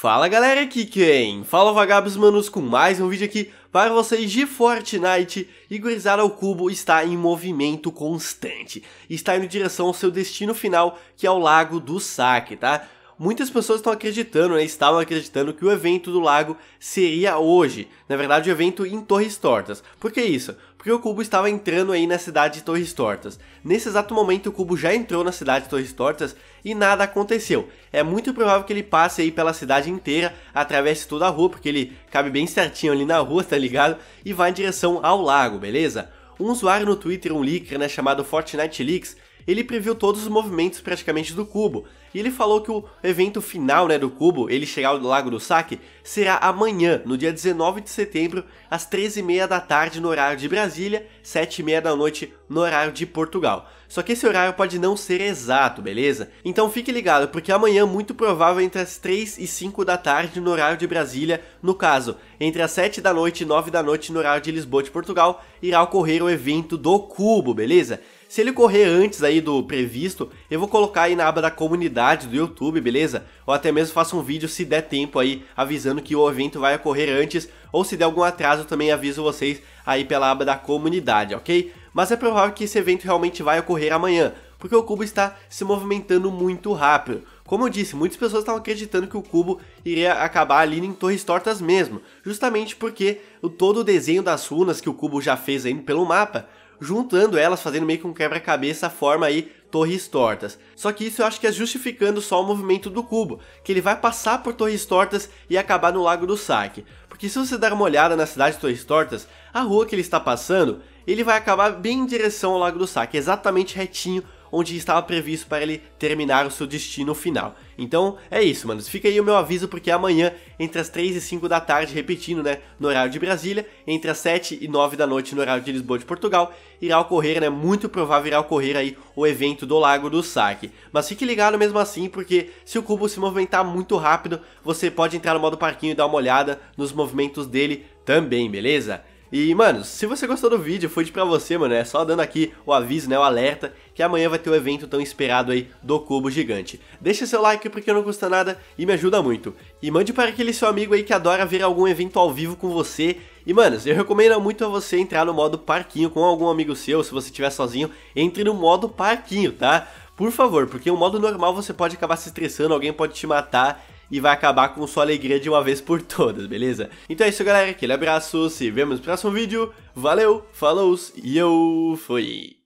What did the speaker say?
Fala galera, aqui quem? Fala vagabos manos com mais um vídeo aqui para vocês de Fortnite e Gurizada o Cubo está em movimento constante. Está indo em direção ao seu destino final, que é o Lago do Saque, tá? muitas pessoas estão acreditando, né, estavam acreditando que o evento do lago seria hoje. Na verdade, o evento em Torres Tortas. Por que isso? Porque o Cubo estava entrando aí na cidade de Torres Tortas. Nesse exato momento, o Cubo já entrou na cidade de Torres Tortas e nada aconteceu. É muito provável que ele passe aí pela cidade inteira, atravesse toda a rua, porque ele cabe bem certinho ali na rua, tá ligado? E vai em direção ao lago, beleza? Um usuário no Twitter, um leaker, né, chamado Fortnite Leaks, ele previu todos os movimentos praticamente do cubo, e ele falou que o evento final né, do Cubo, ele chegar ao Lago do Saque, será amanhã, no dia 19 de setembro, às 13h30 da tarde no horário de Brasília, 7h30 da noite no horário de Portugal. Só que esse horário pode não ser exato, beleza? Então fique ligado, porque amanhã muito provável entre as 3 e 5 da tarde no horário de Brasília, no caso, entre as 7 da noite e 9 da noite no horário de Lisboa de Portugal, irá ocorrer o evento do Cubo, beleza? Se ele ocorrer antes aí do previsto, eu vou colocar aí na aba da comunidade do YouTube, beleza? Ou até mesmo faça um vídeo se der tempo aí, avisando que o evento vai ocorrer antes, ou se der algum atraso também aviso vocês aí pela aba da comunidade, ok? Mas é provável que esse evento realmente vai ocorrer amanhã, porque o cubo está se movimentando muito rápido. Como eu disse, muitas pessoas estavam acreditando que o cubo iria acabar ali em Torres Tortas mesmo, justamente porque todo o desenho das runas que o cubo já fez aí pelo mapa, juntando elas, fazendo meio que um quebra-cabeça, forma aí torres tortas. Só que isso eu acho que é justificando só o movimento do cubo, que ele vai passar por torres tortas e acabar no Lago do Saque. Porque se você dar uma olhada na cidade de Torres Tortas, a rua que ele está passando, ele vai acabar bem em direção ao Lago do Saque, exatamente retinho onde estava previsto para ele terminar o seu destino final. Então é isso, mano. Fica aí o meu aviso, porque amanhã, entre as 3 e 5 da tarde, repetindo, né, no horário de Brasília, entre as 7 e 9 da noite, no horário de Lisboa de Portugal, irá ocorrer, né, muito provável irá ocorrer aí o evento do Lago do Saque. Mas fique ligado mesmo assim, porque se o cubo se movimentar muito rápido, você pode entrar no modo parquinho e dar uma olhada nos movimentos dele também, beleza? E, mano, se você gostou do vídeo, foi de pra você, mano, é só dando aqui o aviso, né, o alerta, que amanhã vai ter o evento tão esperado aí do Cubo Gigante. Deixa seu like porque não custa nada e me ajuda muito. E mande para aquele seu amigo aí que adora ver algum evento ao vivo com você. E, mano, eu recomendo muito a você entrar no modo parquinho com algum amigo seu, se você estiver sozinho, entre no modo parquinho, tá? Por favor, porque o modo normal você pode acabar se estressando, alguém pode te matar e vai acabar com sua alegria de uma vez por todas, beleza? Então é isso, galera. Aquele abraço, se vemos no próximo vídeo. Valeu, falou e eu fui!